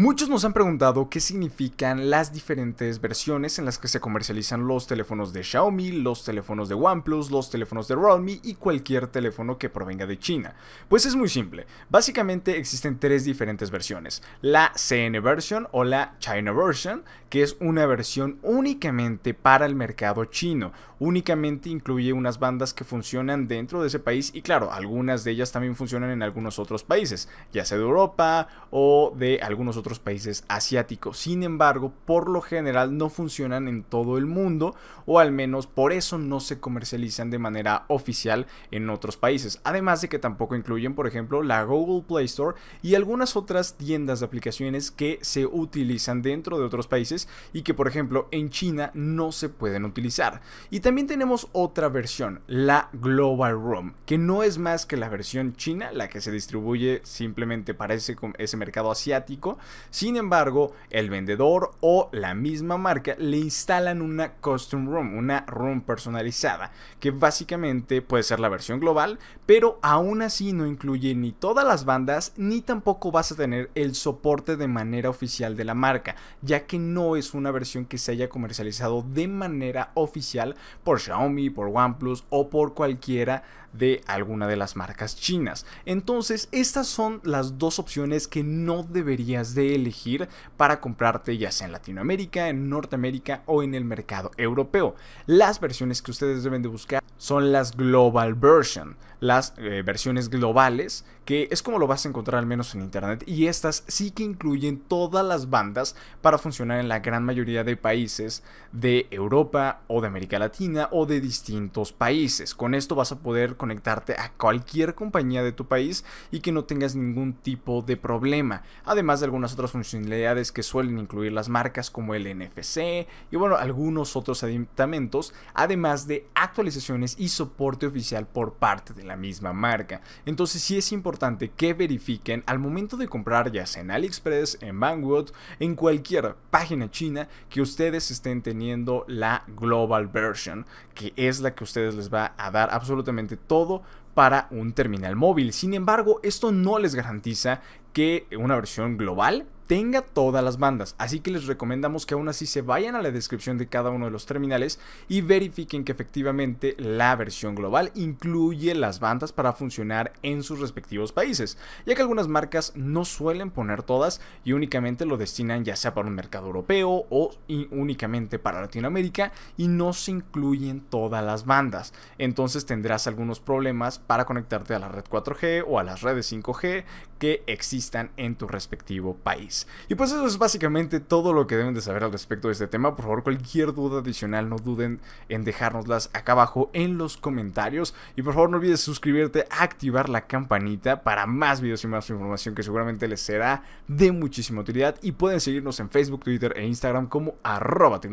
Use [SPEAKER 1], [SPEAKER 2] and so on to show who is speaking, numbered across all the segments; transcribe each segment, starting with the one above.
[SPEAKER 1] Muchos nos han preguntado qué significan las diferentes versiones en las que se comercializan los teléfonos de Xiaomi, los teléfonos de OnePlus, los teléfonos de Realme y cualquier teléfono que provenga de China. Pues es muy simple, básicamente existen tres diferentes versiones, la CN version o la China version, que es una versión únicamente para el mercado chino, únicamente incluye unas bandas que funcionan dentro de ese país y claro, algunas de ellas también funcionan en algunos otros países, ya sea de Europa o de algunos otros países asiáticos. Sin embargo, por lo general no funcionan en todo el mundo o al menos por eso no se comercializan de manera oficial en otros países. Además de que tampoco incluyen, por ejemplo, la Google Play Store y algunas otras tiendas de aplicaciones que se utilizan dentro de otros países y que, por ejemplo, en China no se pueden utilizar. Y también tenemos otra versión, la Global Room que no es más que la versión china, la que se distribuye simplemente para ese, ese mercado asiático sin embargo, el vendedor o la misma marca le instalan una custom room, una room personalizada, que básicamente puede ser la versión global, pero aún así no incluye ni todas las bandas ni tampoco vas a tener el soporte de manera oficial de la marca, ya que no es una versión que se haya comercializado de manera oficial por Xiaomi, por OnePlus o por cualquiera de alguna de las marcas chinas. Entonces, estas son las dos opciones que no deberías de elegir para comprarte ya sea en Latinoamérica, en Norteamérica o en el mercado europeo. Las versiones que ustedes deben de buscar son las global version, las eh, versiones globales que es como lo vas a encontrar al menos en internet, y estas sí que incluyen todas las bandas para funcionar en la gran mayoría de países de Europa o de América Latina o de distintos países. Con esto vas a poder conectarte a cualquier compañía de tu país y que no tengas ningún tipo de problema, además de algunas otras funcionalidades que suelen incluir las marcas como el NFC y bueno, algunos otros aditamentos, además de actualizaciones y soporte oficial por parte de la misma marca. Entonces sí es importante que verifiquen al momento de comprar ya sea en AliExpress, en Banggood, en cualquier página china que ustedes estén teniendo la Global Version, que es la que ustedes les va a dar absolutamente todo para un terminal móvil. Sin embargo, esto no les garantiza que una versión global tenga todas las bandas, así que les recomendamos que aún así se vayan a la descripción de cada uno de los terminales y verifiquen que efectivamente la versión global incluye las bandas para funcionar en sus respectivos países, ya que algunas marcas no suelen poner todas y únicamente lo destinan ya sea para un mercado europeo o únicamente para Latinoamérica y no se incluyen todas las bandas, entonces tendrás algunos problemas para conectarte a la red 4G o a las redes 5G que existan en tu respectivo país. Y pues eso es básicamente todo lo que deben de saber al respecto de este tema. Por favor, cualquier duda adicional no duden en dejárnoslas acá abajo en los comentarios. Y por favor no olvides suscribirte, activar la campanita para más videos y más información que seguramente les será de muchísima utilidad. Y pueden seguirnos en Facebook, Twitter e Instagram como arroba TV.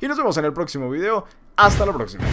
[SPEAKER 1] Y nos vemos en el próximo video. Hasta la próxima.